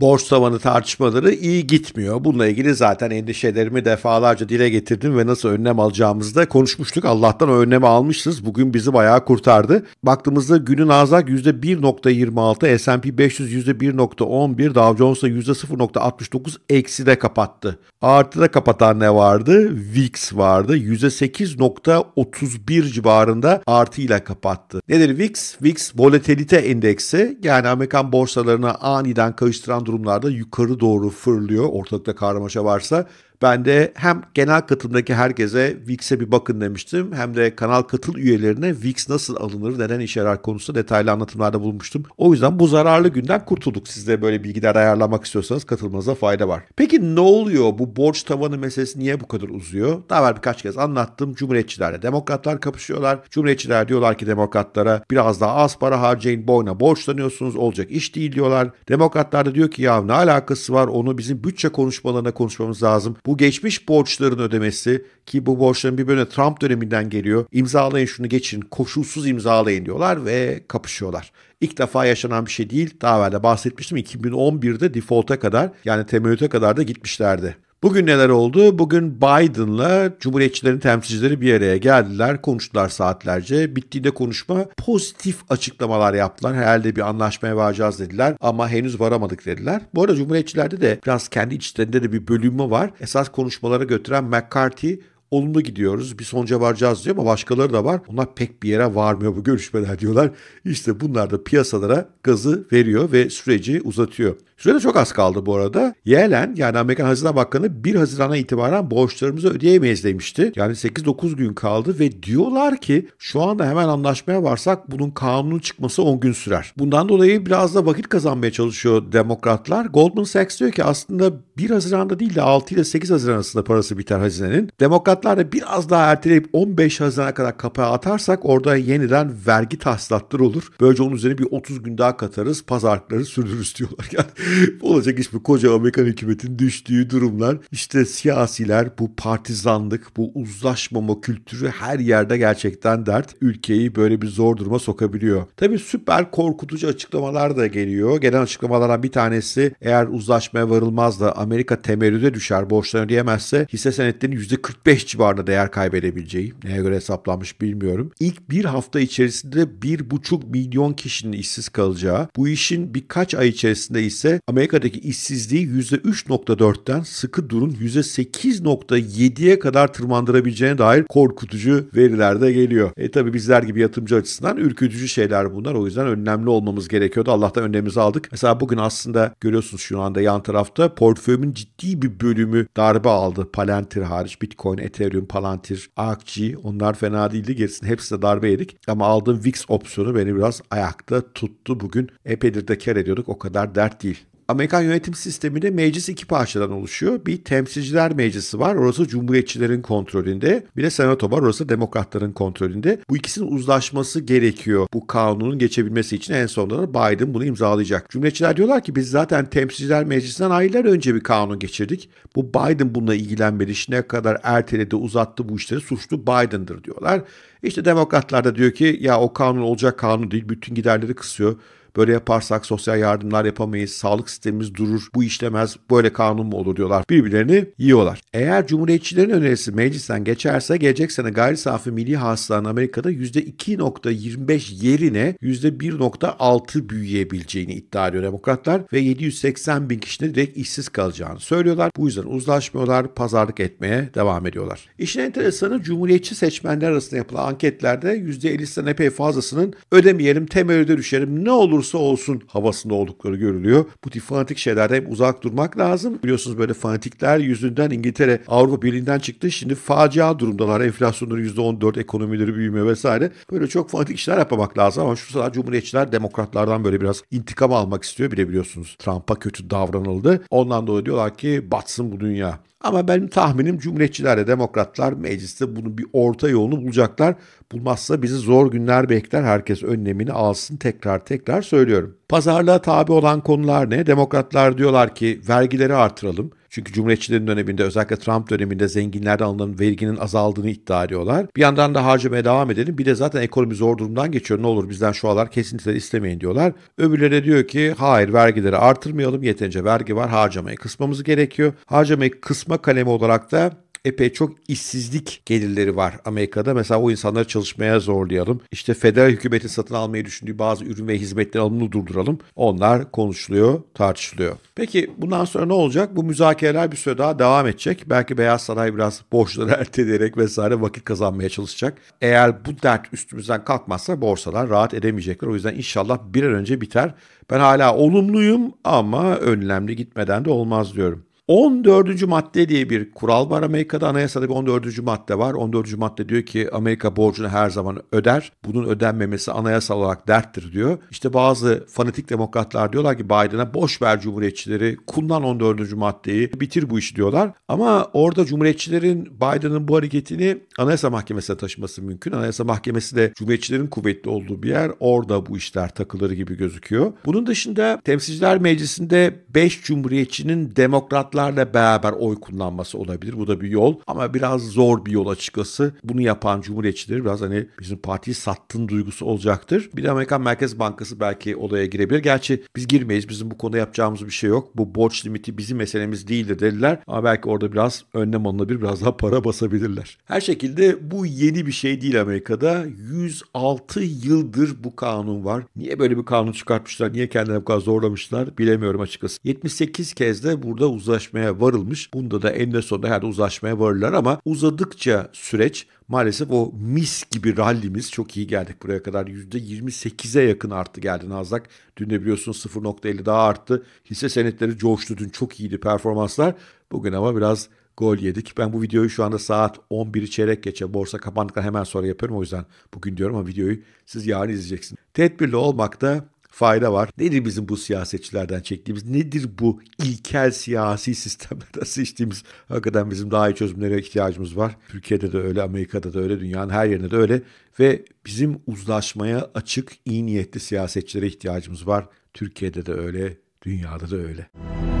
borç tavanı tartışmaları iyi gitmiyor. Bununla ilgili zaten endişelerimi defalarca dile getirdim ve nasıl önlem alacağımızı da konuşmuştuk. Allah'tan o önlemi almışız. Bugün bizi bayağı kurtardı. Baktığımızda günün Nasdaq %1.26, S&P 500 %1.11, Dow Jones Jones'da %0.69 eksi de kapattı. Artı da kapatan ne vardı? VIX vardı. %8.31 civarında artıyla kapattı. Nedir VIX? VIX volatilite endeksi yani Amerikan borsalarına aniden karıştıran durumlarda yukarı doğru fırlıyor ortalıkta karmaşa varsa ben de hem genel katılımdaki herkese Wix'e bir bakın demiştim hem de kanal katıl üyelerine Wix nasıl alınır, neden işe yarar konusu detaylı anlatımlarda bulmuştum. O yüzden bu zararlı günden kurtulduk. Siz de böyle bilgiler ayarlamak istiyorsanız katılmanıza fayda var. Peki ne oluyor? Bu borç tavanı meselesi niye bu kadar uzuyor? Daha evvel birkaç kez anlattım. Cumhuriyetçilerle demokratlar kapışıyorlar. Cumhuriyetçiler diyorlar ki demokratlara biraz daha az para harcayın, boyuna borçlanıyorsunuz, olacak iş değil diyorlar. Demokratlar da diyor ki ya ne alakası var onu bizim bütçe konuşmalarına konuşmamız lazım. Bu geçmiş borçların ödemesi ki bu borçların bir bölümü Trump döneminden geliyor. İmzalayın şunu geçin koşulsuz imzalayın diyorlar ve kapışıyorlar. İlk defa yaşanan bir şey değil. Daha evvel de bahsetmiştim 2011'de default'a kadar yani temeyyüte kadar da gitmişlerdi. Bugün neler oldu? Bugün Biden'la Cumhuriyetçilerin temsilcileri bir araya geldiler. Konuştular saatlerce. Bittiğinde konuşma pozitif açıklamalar yaptılar. Herhalde bir anlaşmaya varacağız dediler ama henüz varamadık dediler. Bu arada Cumhuriyetçilerde de biraz kendi içlerinde de bir bölümü var. Esas konuşmalara götüren McCarthy olumlu gidiyoruz bir sonuca varacağız diyor ama başkaları da var. Onlar pek bir yere varmıyor bu görüşmeler diyorlar. İşte bunlar da piyasalara gazı veriyor ve süreci uzatıyor. Süre de çok az kaldı bu arada. Yellen yani Amerikan Hazine Bakanı 1 Haziran'a itibaren borçlarımızı ödeyemeyiz demişti. Yani 8-9 gün kaldı ve diyorlar ki şu anda hemen anlaşmaya varsak bunun kanunun çıkması 10 gün sürer. Bundan dolayı biraz da vakit kazanmaya çalışıyor demokratlar. Goldman Sachs diyor ki aslında 1 Haziran'da değil de 6 ile 8 Haziran arasında parası biter hazinenin. Demokratlar da biraz daha erteleyip 15 Haziran'a kadar kapağı atarsak orada yeniden vergi tahsilatları olur. Böylece onun üzerine bir 30 gün daha katarız. Pazarlıkları sürdürürüz diyorlar. Yani Olacak iş mi? Koca Amerikan hükümetin düştüğü durumlar. İşte siyasiler bu partizanlık, bu uzlaşmama kültürü her yerde gerçekten dert. Ülkeyi böyle bir zor duruma sokabiliyor. Tabii süper korkutucu açıklamalar da geliyor. Gelen açıklamalardan bir tanesi eğer uzlaşmaya varılmaz da Amerika temerrüde düşer, borçlarını ödeyemezse hisse senetlerinin %45 civarında değer kaybedebileceği. Neye göre hesaplanmış bilmiyorum. İlk bir hafta içerisinde 1,5 milyon kişinin işsiz kalacağı. Bu işin birkaç ay içerisinde ise Amerika'daki işsizliği %3.4'ten sıkı durun %8.7'ye kadar tırmandırabileceğine dair korkutucu veriler de geliyor. E tabi bizler gibi yatırımcı açısından ürkütücü şeyler bunlar. O yüzden önlemli olmamız gerekiyordu. Allah'tan önlemimizi aldık. Mesela bugün aslında görüyorsunuz şu anda yan tarafta portföyümün ciddi bir bölümü darbe aldı. Palantir hariç Bitcoin, Ethereum, Palantir, AKG onlar fena değildi. Gerisini hepsi de darbe yedik. Ama aldığım VIX opsiyonu beni biraz ayakta tuttu bugün. Epeydir de kar ediyorduk. O kadar dert değil. Amerikan yönetim sistemi de meclis iki parçadan oluşuyor. Bir temsilciler meclisi var. Orası cumhuriyetçilerin kontrolünde. Bir de senato var. Orası demokratların kontrolünde. Bu ikisinin uzlaşması gerekiyor. Bu kanunun geçebilmesi için en sonunda da Biden bunu imzalayacak. Cumhuriyetçiler diyorlar ki biz zaten temsilciler meclisinden aylar önce bir kanun geçirdik. Bu Biden bununla ilgilenmeli. Ne kadar erteledi uzattı bu işleri suçlu Biden'dır diyorlar. İşte demokratlar da diyor ki ya o kanun olacak kanun değil. Bütün giderleri kısıyor Böyle yaparsak sosyal yardımlar yapamayız, sağlık sistemimiz durur, bu işlemez, böyle kanun mu olur diyorlar. Birbirlerini yiyorlar. Eğer Cumhuriyetçilerin önerisi meclisten geçerse gelecek sene gayri safi milli hasılanın Amerika'da %2.25 yerine %1.6 büyüyebileceğini iddia ediyor demokratlar ve 780 bin kişinin direkt işsiz kalacağını söylüyorlar. Bu yüzden uzlaşmıyorlar, pazarlık etmeye devam ediyorlar. İşin enteresanı Cumhuriyetçi seçmenler arasında yapılan anketlerde %50'sinden epey fazlasının ödemeyelim, temelde düşerim, ne olur olursa olsun havasında oldukları görülüyor. Bu tip fanatik şeylerden uzak durmak lazım. Biliyorsunuz böyle fanatikler yüzünden İngiltere Avrupa Birliği'nden çıktı. Şimdi facia durumdalar. Enflasyonları %14, ekonomileri büyüme vesaire. Böyle çok fanatik işler yapmamak lazım ama şu sıra Cumhuriyetçiler demokratlardan böyle biraz intikam almak istiyor bile biliyorsunuz. Trump'a kötü davranıldı. Ondan dolayı diyorlar ki batsın bu dünya. Ama benim tahminim Cumhuriyetçilerle Demokratlar mecliste bunun bir orta yolunu bulacaklar. Bulmazsa bizi zor günler bekler herkes önlemini alsın tekrar tekrar söylüyorum. Pazarlığa tabi olan konular ne? Demokratlar diyorlar ki vergileri artıralım. Çünkü Cumhuriyetçilerin döneminde özellikle Trump döneminde zenginlerden alınan verginin azaldığını iddia ediyorlar. Bir yandan da harcamaya devam edelim. Bir de zaten ekonomi zor durumdan geçiyor. Ne olur bizden şu alar kesintiler istemeyin diyorlar. Öbürleri de diyor ki hayır vergileri artırmayalım. Yeterince vergi var harcamayı kısmamız gerekiyor. Harcamayı kısma kalemi olarak da epey çok işsizlik gelirleri var Amerika'da. Mesela o insanları çalışmaya zorlayalım. İşte federal hükümetin satın almayı düşündüğü bazı ürün ve hizmetlerin alımını durduralım. Onlar konuşuluyor, tartışılıyor. Peki bundan sonra ne olacak? Bu müzakereler bir süre daha devam edecek. Belki Beyaz Saray biraz borçları erteleyerek vesaire vakit kazanmaya çalışacak. Eğer bu dert üstümüzden kalkmazsa borsalar rahat edemeyecekler. O yüzden inşallah bir an önce biter. Ben hala olumluyum ama önlemli gitmeden de olmaz diyorum. 14. madde diye bir kural var Amerika'da. Anayasada bir 14. madde var. 14. madde diyor ki Amerika borcunu her zaman öder. Bunun ödenmemesi anayasal olarak derttir diyor. İşte bazı fanatik demokratlar diyorlar ki Biden'a boş ver cumhuriyetçileri kullan 14. maddeyi bitir bu işi diyorlar. Ama orada cumhuriyetçilerin Biden'ın bu hareketini anayasa mahkemesine taşıması mümkün. Anayasa mahkemesi de cumhuriyetçilerin kuvvetli olduğu bir yer. Orada bu işler takılır gibi gözüküyor. Bunun dışında Temsilciler Meclisi'nde 5 cumhuriyetçinin demokratlar şartlarla beraber oy kullanması olabilir. Bu da bir yol ama biraz zor bir yol açıkçası. Bunu yapan cumhuriyetçileri biraz hani bizim partiyi sattın duygusu olacaktır. Bir de Amerikan Merkez Bankası belki olaya girebilir. Gerçi biz girmeyiz. Bizim bu konuda yapacağımız bir şey yok. Bu borç limiti bizim meselemiz değildir dediler. Ama belki orada biraz önlem alınabilir. Biraz daha para basabilirler. Her şekilde bu yeni bir şey değil Amerika'da. 106 yıldır bu kanun var. Niye böyle bir kanun çıkartmışlar? Niye kendilerini bu kadar zorlamışlar? Bilemiyorum açıkçası. 78 kez de burada uzlaş uzlaşmaya varılmış. Bunda da eninde sonunda herhalde uzlaşmaya varırlar ama uzadıkça süreç maalesef o mis gibi rallimiz çok iyi geldik buraya kadar. %28'e yakın arttı geldi Nasdaq. Dün de biliyorsunuz 0.50 daha arttı. Hisse senetleri coştu dün çok iyiydi performanslar. Bugün ama biraz gol yedik. Ben bu videoyu şu anda saat 11'i çeyrek geçe borsa kapandıktan hemen sonra yapıyorum. O yüzden bugün diyorum ama videoyu siz yarın izleyeceksiniz. Tedbirli olmak da fayda var. Nedir bizim bu siyasetçilerden çektiğimiz? Nedir bu ilkel siyasi sistemde seçtiğimiz? Hakikaten bizim daha iyi çözümlere ihtiyacımız var. Türkiye'de de öyle, Amerika'da da öyle, dünyanın her yerinde de öyle. Ve bizim uzlaşmaya açık, iyi niyetli siyasetçilere ihtiyacımız var. Türkiye'de de öyle, dünyada da öyle. Müzik